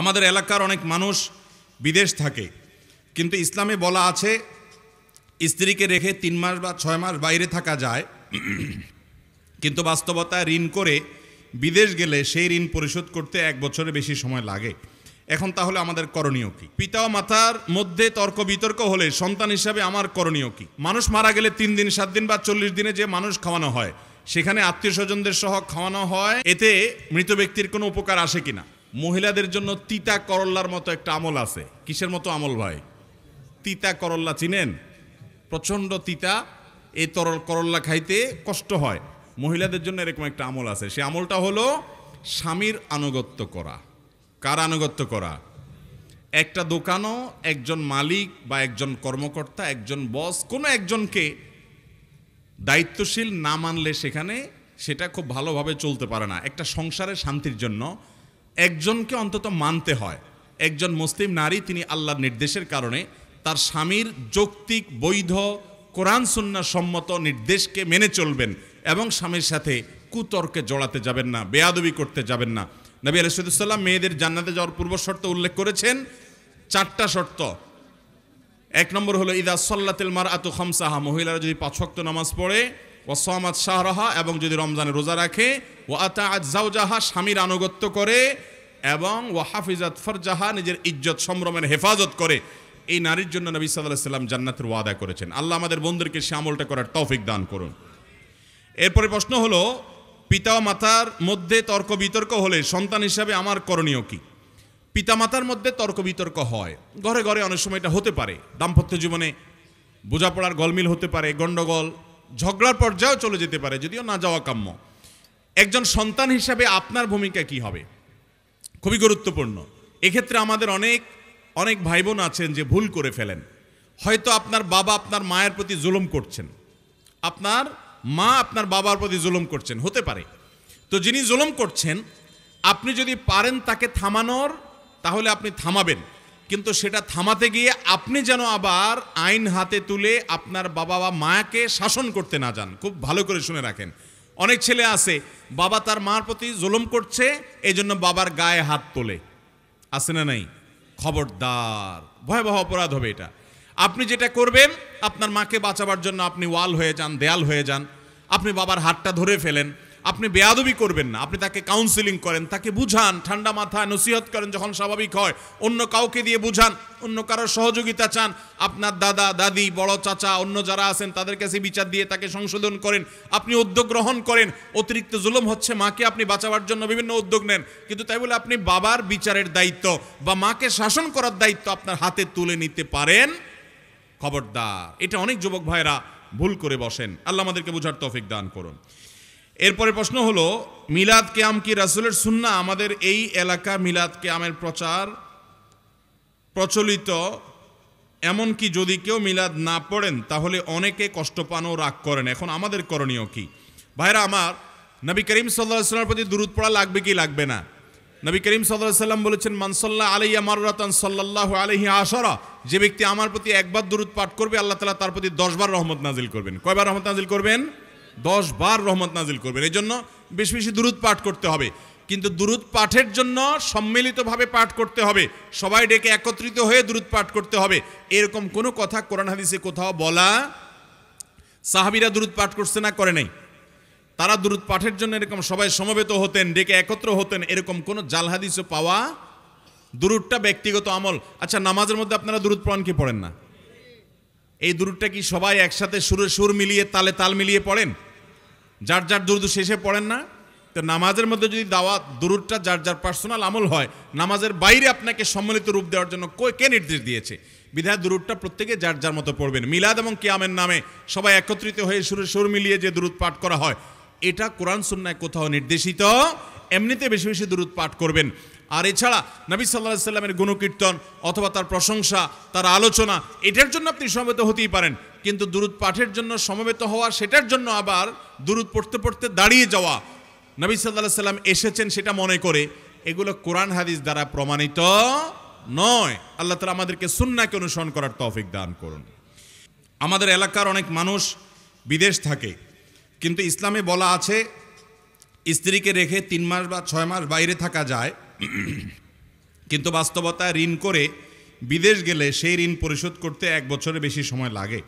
আমাদের এলাকার অনেক মানুষ বিদেশ থাকে কিন্তু ইসলামে বলা আছে স্ত্রীকে রেখে তিন মাস বা ছয় মাস বাইরে থাকা যায় কিন্তু বাস্তবতায় ঋণ করে বিদেশ গেলে সেই ঋণ পরিশোধ করতে এক বছরের বেশি সময় লাগে এখন তাহলে আমাদের করণীয় কি পিতা মাতার মধ্যে তর্ক বিতর্ক হলে সন্তান হিসাবে আমার করণীয় কি মানুষ মারা গেলে তিন দিন সাত দিন বা চল্লিশ দিনে যে মানুষ খাওয়ানো হয় সেখানে আত্মীয় স্বজনদের সহ খাওয়ানো হয় এতে মৃত ব্যক্তির কোনো উপকার আসে কিনা মহিলাদের জন্য তিতা করল্লার মতো একটা আমল আছে কিসের মতো আমল ভাই তিতা করল্লা চিনেন প্রচণ্ড তিতা এই তরল করল্লা খাইতে কষ্ট হয় মহিলাদের জন্য এরকম একটা আমল আছে সে আমলটা হলো স্বামীর আনুগত্য করা কার আনুগত্য করা একটা দোকানও একজন মালিক বা একজন কর্মকর্তা একজন বস কোনো একজনকে দায়িত্বশীল না মানলে সেখানে সেটা খুব ভালোভাবে চলতে পারে না একটা সংসারের শান্তির জন্য একজনকে অন্তত মানতে হয় একজন মুসলিম নারী তিনি আল্লাহর নির্দেশের কারণে তার স্বামীর যৌক্তিক বৈধ কোরআন সুন্না সম্মত নির্দেশকে মেনে চলবেন এবং স্বামীর সাথে কুতর্কে জড়াতে যাবেন না বেয়াদবি করতে যাবেন না নবী আলাইসুদুসাল্লাম মেয়েদের জান্নাতে যাওয়ার পূর্ব শর্ত উল্লেখ করেছেন চারটা শর্ত এক নম্বর হলো ইদা সল্লাতিল মার আতু খমসাহা মহিলারা যদি পাঁচক্ত নামাজ পড়ে ও সমাজ শাহরাহা এবং যদি রমজানে রোজা রাখে ও আতা স্বামীর আনুগত্য করে এবং ও হাফিজাত ফরজাহা নিজের ইজ্জত সম্ভ্রমের হেফাজত করে এই নারীর জন্য নবী সাল্লাহ সাল্লাম জান্নাতের ওয়াদা করেছেন আল্লাহ আমাদের বন্ধুদেরকে সে আমলটা করার তৌফিক দান করুন এরপরে প্রশ্ন হলো পিতা মাতার মধ্যে তর্ক বিতর্ক হলে সন্তান হিসাবে আমার করণীয় কী মাতার মধ্যে তর্ক বিতর্ক হয় ঘরে ঘরে অনেক সময় এটা হতে পারে দাম্পত্য জীবনে বোঝাপড়ার গলমিল হতে পারে গণ্ডগোল ঝগড়ার পর্যায়েও চলে যেতে পারে যদিও না যাওয়া কাম্য একজন সন্তান হিসাবে আপনার ভূমিকা কি হবে খুবই গুরুত্বপূর্ণ এক্ষেত্রে আমাদের অনেক অনেক ভাই বোন আছেন যে ভুল করে ফেলেন হয়তো আপনার বাবা আপনার মায়ের প্রতি জুলুম করছেন আপনার মা আপনার বাবার প্রতি জুলুম করছেন হতে পারে তো যিনি জুলুম করছেন আপনি যদি পারেন তাকে থামানোর তাহলে আপনি থামাবেন কিন্তু সেটা থামাতে গিয়ে আপনি যেন আবার আইন হাতে তুলে আপনার বাবা বা মাকে শাসন করতে না যান খুব ভালো করে শুনে রাখেন অনেক ছেলে আছে বাবা তার মার প্রতি জুলুম করছে এই জন্য বাবার গায়ে হাত তোলে আছে না নাই খবরদার ভয়াবহ অপরাধ হবে এটা আপনি যেটা করবেন আপনার মাকে বাঁচাবার জন্য আপনি ওয়াল হয়ে যান দেয়াল হয়ে যান আপনি বাবার হাতটা ধরে ফেলেন আপনি বেয়াদবি করবেন না আপনি তাকে কাউন্সিলিং করেন তাকে বুঝান ঠান্ডা মাথা নসিহত করেন যখন স্বাভাবিক হয় অন্য কাউকে দিয়ে বুঝান অন্য কারোর সহযোগিতা চান আপনার দাদা দাদি বড় চাচা অন্য যারা আছেন তাদের কাছে বিচার দিয়ে তাকে সংশোধন করেন আপনি উদ্যোগ গ্রহণ করেন অতিরিক্ত জুলুম হচ্ছে মাকে আপনি বাঁচাবার জন্য বিভিন্ন উদ্যোগ নেন কিন্তু তাই বলে আপনি বাবার বিচারের দায়িত্ব বা মাকে শাসন করার দায়িত্ব আপনার হাতে তুলে নিতে পারেন খবরদার এটা অনেক যুবক ভাইরা ভুল করে বসেন আল্লাহ আমাদেরকে বোঝার তফিক দান করুন এরপরে প্রশ্ন হলো মিলাদ কেয়াম কি রাসুলের সুন্না আমাদের এই এলাকা মিলাদ কেয়ামের প্রচার প্রচলিত এমনকি যদি কেউ মিলাদ না পড়েন তাহলে অনেকে কষ্ট পান ও রাগ করেন এখন আমাদের করণীয় কি ভাইরা আমার নবী করিম সাল্লাহ সাল্লামের প্রতি দূরত পড়া লাগবে কি লাগবে না নবী করিম সাল্লাহ সাল্লাম বলেছেন মানসল্লাহ আলাইয়া মারুরাতন সাল্লাহ আলহি আসরা যে ব্যক্তি আমার প্রতি একবার দূরত পাঠ করবে আল্লাহ তালা তার প্রতি দশবার রহমত নাজিল করবেন কয়বার রহমত নাজিল করবেন দশ বার রহমত নাজিল করবেন এই জন্য বেশি বেশি দূরত পাঠ করতে হবে কিন্তু দূরত পাঠের জন্য সম্মিলিতভাবে পাঠ করতে হবে সবাই ডেকে একত্রিত হয়ে দূরত পাঠ করতে হবে এরকম কোনো কথা কোরআন হাদিসে কোথাও বলা সাহাবিরা দূরত পাঠ করছে না করে নাই তারা দূরত পাঠের জন্য এরকম সবাই সমবেত হতেন ডেকে একত্র হতেন এরকম কোনো জাল হাদিসও পাওয়া দূরটা ব্যক্তিগত আমল আচ্ছা নামাজের মধ্যে আপনারা দূরত কি পড়েন না এই দূরটা কি সবাই একসাথে সুরে সুর মিলিয়ে তালে তাল মিলিয়ে পড়েন যার যার দুরুদ শেষে পড়েন না তো নামাজের মধ্যে যদি দাওয়াত দুরুদটা যার যার পার্সোনাল আমল হয় নামাজের বাইরে আপনাকে সম্মিলিত রূপ দেওয়ার জন্য কে নির্দেশ দিয়েছে বিধায় দুরুদটা প্রত্যেকে যার যার মতো পড়বেন মিলাদ এবং কিয়ামের নামে সবাই একত্রিত হয়ে সুরে সুর মিলিয়ে যে দুরুদ পাঠ করা হয় এটা কোরআন সুন্নায় কোথাও নির্দেশিত এমনিতে বেশি বেশি দুরুদ পাঠ করবেন আর এছাড়া নবী সাল্লাহ সাল্লামের গুণকীর্তন অথবা তার প্রশংসা তার আলোচনা এটার জন্য আপনি সমবেত হতেই পারেন কিন্তু দূরত পাঠের জন্য সমবেত হওয়া সেটার জন্য আবার দূরত পড়তে পড়তে দাঁড়িয়ে যাওয়া নবী সাল্লাহ সাল্লাম এসেছেন সেটা মনে করে এগুলো কোরআন হাদিস দ্বারা প্রমাণিত নয় আল্লাহ তালা আমাদেরকে সুন্নাকে অনুসরণ করার তৌফিক দান করুন আমাদের এলাকার অনেক মানুষ বিদেশ থাকে কিন্তু ইসলামে বলা আছে স্ত্রীকে রেখে তিন মাস বা ছয় মাস বাইরে থাকা যায় কিন্তু বাস্তবতায় ঋণ করে বিদেশ গেলে সেই ঋণ পরিশোধ করতে এক বছরে বেশি সময় লাগে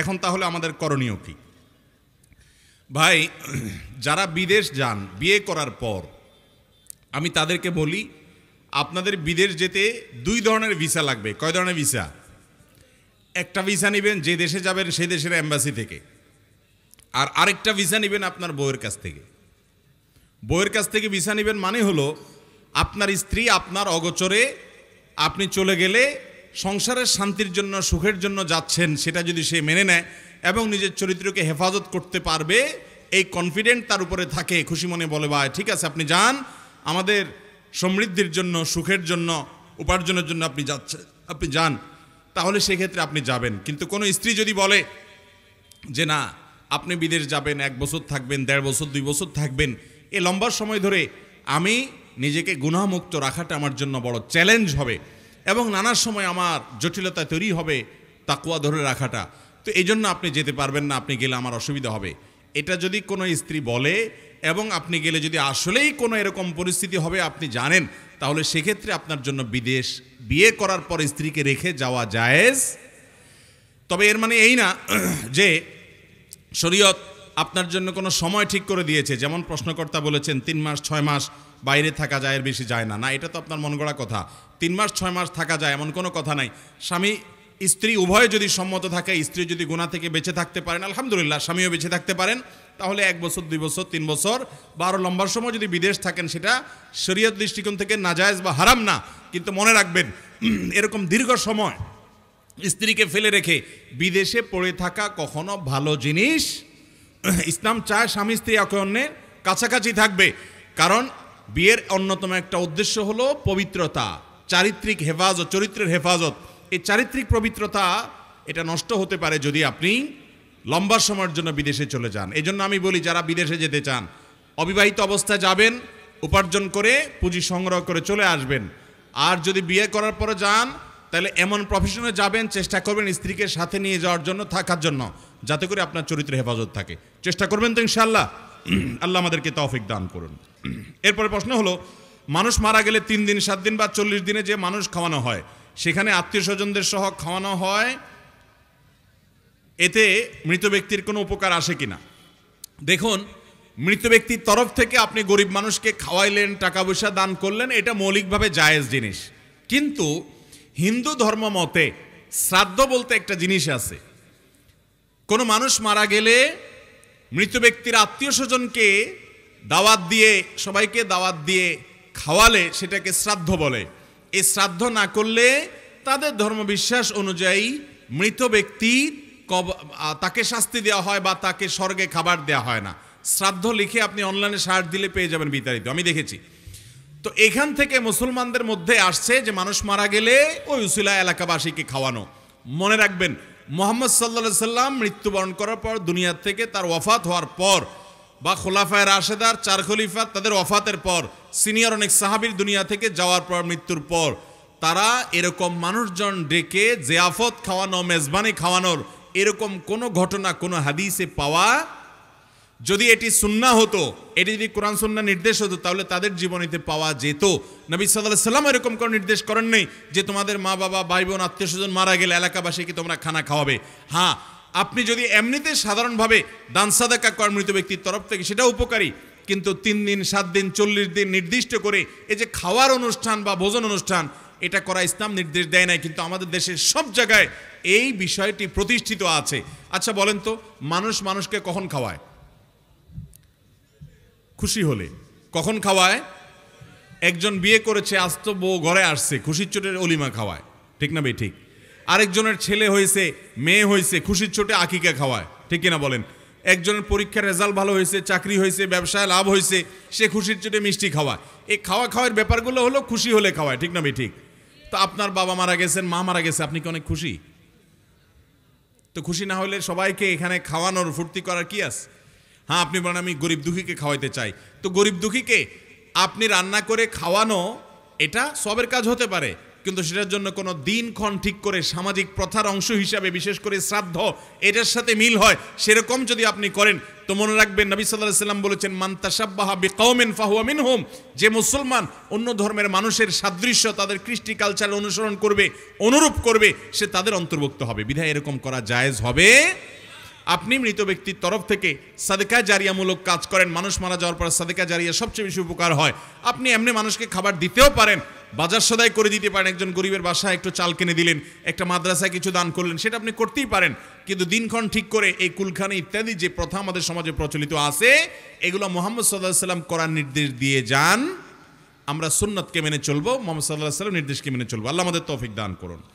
এখন তাহলে আমাদের করণীয় কী ভাই যারা বিদেশ যান বিয়ে করার পর আমি তাদেরকে বলি আপনাদের বিদেশ যেতে দুই ধরনের ভিসা লাগবে কয় ধরনের ভিসা একটা ভিসা নেবেন যে দেশে যাবেন সেই দেশের অ্যাম্বাসি থেকে আর আরেকটা ভিসা নেবেন আপনার বইয়ের কাছ থেকে বইয়ের কাছ থেকে ভিসা নেবেন মানে হলো আপনার স্ত্রী আপনার অগোচরে আপনি চলে গেলে সংসারের শান্তির জন্য সুখের জন্য যাচ্ছেন সেটা যদি সে মেনে নেয় এবং নিজের চরিত্রকে হেফাজত করতে পারবে এই কনফিডেন্ট তার উপরে থাকে খুশি মনে বলে ভাই ঠিক আছে আপনি যান আমাদের সমৃদ্ধির জন্য সুখের জন্য উপার্জনের জন্য আপনি যাচ্ছেন আপনি যান তাহলে সেক্ষেত্রে আপনি যাবেন কিন্তু কোনো স্ত্রী যদি বলে যে না আপনি বিদেশ যাবেন এক বছর থাকবেন দেড় বছর দুই বছর থাকবেন এ লম্বা সময় ধরে আমি নিজেকে গুণামুক্ত রাখাটা আমার জন্য বড় চ্যালেঞ্জ হবে এবং নানা সময় আমার জটিলতা তৈরি হবে তাকুয়া ধরে রাখাটা তো এই জন্য আপনি যেতে পারবেন না আপনি গেলে আমার অসুবিধা হবে এটা যদি কোনো স্ত্রী বলে এবং আপনি গেলে যদি আসলেই কোনো এরকম পরিস্থিতি হবে আপনি জানেন তাহলে সেক্ষেত্রে আপনার জন্য বিদেশ বিয়ে করার পর স্ত্রীকে রেখে যাওয়া যায়জ তবে এর মানে এই না যে শরীয়ত আপনার জন্য কোনো সময় ঠিক করে দিয়েছে যেমন প্রশ্নকর্তা বলেছেন তিন মাস ছয় মাস বাইরে থাকা যায় এর বেশি যায় না না এটা তো আপনার মন গড়া কথা তিন মাস ছয় মাস থাকা যায় এমন কোনো কথা নাই স্বামী স্ত্রী উভয়ে যদি সম্মত থাকে স্ত্রী যদি গুণা থেকে বেঁচে থাকতে পারেন আলহামদুলিল্লাহ স্বামীও বেঁচে থাকতে পারেন তাহলে এক বছর দুই বছর তিন বছর বারো লম্বার সময় যদি বিদেশ থাকেন সেটা শরীয়ত দৃষ্টিকোণ থেকে নাজায়জ বা হারাম না কিন্তু মনে রাখবেন এরকম দীর্ঘ সময় স্ত্রীকে ফেলে রেখে বিদেশে পড়ে থাকা কখনো ভালো জিনিস ইসলাম চায় স্বামী স্ত্রী একে অন্যের কাছাকাছি থাকবে কারণ বিয়ের অন্যতম একটা উদ্দেশ্য হলো পবিত্রতা চারিত্রিক হেফাজত চরিত্রের হেফাজত এই চারিত্রিক পবিত্রতা এটা নষ্ট হতে পারে যদি আপনি লম্বা সময়ের জন্য বিদেশে চলে যান জন্য আমি বলি যারা বিদেশে যেতে চান অবিবাহিত অবস্থায় যাবেন উপার্জন করে পুঁজি সংগ্রহ করে চলে আসবেন আর যদি বিয়ে করার পরে যান তাহলে এমন প্রফেশনে যাবেন চেষ্টা করবেন স্ত্রীকে সাথে নিয়ে যাওয়ার জন্য থাকার জন্য যাতে করে আপনার চরিত্রে হেফাজত থাকে চেষ্টা করবেন তো ইনশাল্লাহ আল্লাহ আমাদেরকে তৌফিক দান করুন এরপরে প্রশ্ন হলো মানুষ মারা গেলে তিন দিন সাত দিন বা চল্লিশ দিনে যে মানুষ খাওয়ানো হয় সেখানে আত্মীয় স্বজনদের সহ খাওয়ানো হয় এতে মৃত ব্যক্তির কোনো উপকার আসে কি না দেখুন মৃত ব্যক্তির তরফ থেকে আপনি গরিব মানুষকে খাওয়াইলেন টাকা পয়সা দান করলেন এটা মৌলিকভাবে জায়েজ জিনিস কিন্তু হিন্দু ধর্ম মতে শ্রাদ্ধ বলতে একটা জিনিস আছে কোনো মানুষ মারা গেলে মৃত ব্যক্তির আত্মীয় স্বজনকে দাওয়াত দিয়ে সবাইকে দাওয়াত দিয়ে খাওয়ালে সেটাকে শ্রাদ্ধ বলে এই শ্রাদ্ধ না করলে তাদের ধর্মবিশ্বাস অনুযায়ী মৃত ব্যক্তি তাকে শাস্তি দেওয়া হয় বা তাকে স্বর্গে খাবার দেওয়া হয় না শ্রাদ্ধ লিখে আপনি অনলাইনে সার দিলে পেয়ে যাবেন বিতাড়িত আমি দেখেছি তো এখান থেকে মুসলমানদের মধ্যে আসছে যে মানুষ মারা গেলে ওই উসিলা এলাকাবাসীকে খাওয়ানো মনে রাখবেন মোহাম্মদ সাল্লা সাল্লাম মৃত্যুবরণ করার পর দুনিয়া থেকে তার ওফাত হওয়ার পর বা খোলাফায় রাশেদার চার খলিফা তাদের ওফাতের পর সিনিয়র অনেক সাহাবির দুনিয়া থেকে যাওয়ার পর মৃত্যুর পর তারা এরকম মানুষজন ডেকে জেয়াফত খাওয়ানো মেজবানি খাওয়ানোর এরকম কোনো ঘটনা কোনো হাদিসে পাওয়া যদি এটি সুন্না হতো এটি যদি কোরআন সুন্না নির্দেশ হতো তাহলে তাদের জীবনীতে পাওয়া যেত নবী সাল্লাহ সাল্লাম এরকম কোনো নির্দেশ করেন নেই যে তোমাদের মা বাবা ভাই বোন আত্মীয় স্বজন মারা গেলে এলাকাবাসীকে তোমরা খানা খাওয়াবে হ্যাঁ আপনি যদি এমনিতে সাধারণভাবে দান সাদাকা কর মৃত ব্যক্তির তরফ থেকে সেটা উপকারী কিন্তু তিন দিন সাত দিন চল্লিশ দিন নির্দিষ্ট করে এই যে খাওয়ার অনুষ্ঠান বা ভোজন অনুষ্ঠান এটা করা ইসলাম নির্দেশ দেয় নাই কিন্তু আমাদের দেশের সব জায়গায় এই বিষয়টি প্রতিষ্ঠিত আছে আচ্ছা বলেন তো মানুষ মানুষকে কখন খাওয়ায় খুশি হলে কখন খাওয়ায় একজন বিয়ে করেছে আস্ত বউ ঘরে আসছে খুশির চোটের অলিমা খাওয়ায় ঠিক না ভাই ঠিক আরেকজনের ছেলে হয়েছে মেয়ে হয়েছে খুশির চোটে আকিকা খাওয়ায় ঠিক কিনা বলেন একজনের পরীক্ষার রেজাল্ট ভালো হয়েছে চাকরি হয়েছে ব্যবসায় লাভ হয়েছে সে খুশির চোটে মিষ্টি খাওয়ায় এই খাওয়া খাওয়ার ব্যাপারগুলো হলো খুশি হলে খাওয়ায় ঠিক না ভাই ঠিক তো আপনার বাবা মারা গেছেন মা মারা গেছে আপনি কি অনেক খুশি তো খুশি না হলে সবাইকে এখানে খাওয়ানোর ফুর্তি করার কি আছে হ্যাঁ আপনি বলেন আমি গরিব দুঃখীকে খাওয়াইতে চাই তো গরিব দুঃখীকে আপনি রান্না করে খাওয়ানো এটা সবের কাজ হতে পারে কিন্তু সেটার জন্য কোনো দিনক্ষণ ঠিক করে সামাজিক প্রথার অংশ হিসাবে বিশেষ করে শ্রাদ্ধ এটার সাথে মিল হয় সেরকম যদি আপনি করেন তো মনে রাখবেন নবী সাল্লাহ সাল্লাম বলেছেন মান্তাসাব্বাহা বি কৌমেন ফাহুয়ামিন হোম যে মুসলমান অন্য ধর্মের মানুষের সাদৃশ্য তাদের কৃষ্টি কালচার অনুসরণ করবে অনুরূপ করবে সে তাদের অন্তর্ভুক্ত হবে বিধায় এরকম করা জায়েজ হবে আপনি মৃত ব্যক্তির তরফ থেকে সাদেকা জারিয়ামূলক কাজ করেন মানুষ মারা যাওয়ার পর সাদেকা জারিয়া সবচেয়ে বেশি উপকার হয় আপনি এমনি মানুষকে খাবার দিতেও পারেন বাজার সদাই করে দিতে পারেন একজন গরিবের বাসায় একটু চাল কিনে দিলেন একটা মাদ্রাসায় কিছু দান করলেন সেটা আপনি করতেই পারেন কিন্তু দিনক্ষণ ঠিক করে এই কুলখানি ইত্যাদি যে প্রথা আমাদের সমাজে প্রচলিত আছে এগুলো মোহাম্মদ সাল্লাহ সাল্লাম করার নির্দেশ দিয়ে যান আমরা সুন্নতকে মেনে চলবো মোহাম্মদ সাল্লাহ সাল্লাম নির্দেশকে মেনে চলবো আল্লাহ আমাদের তৌফিক দান করুন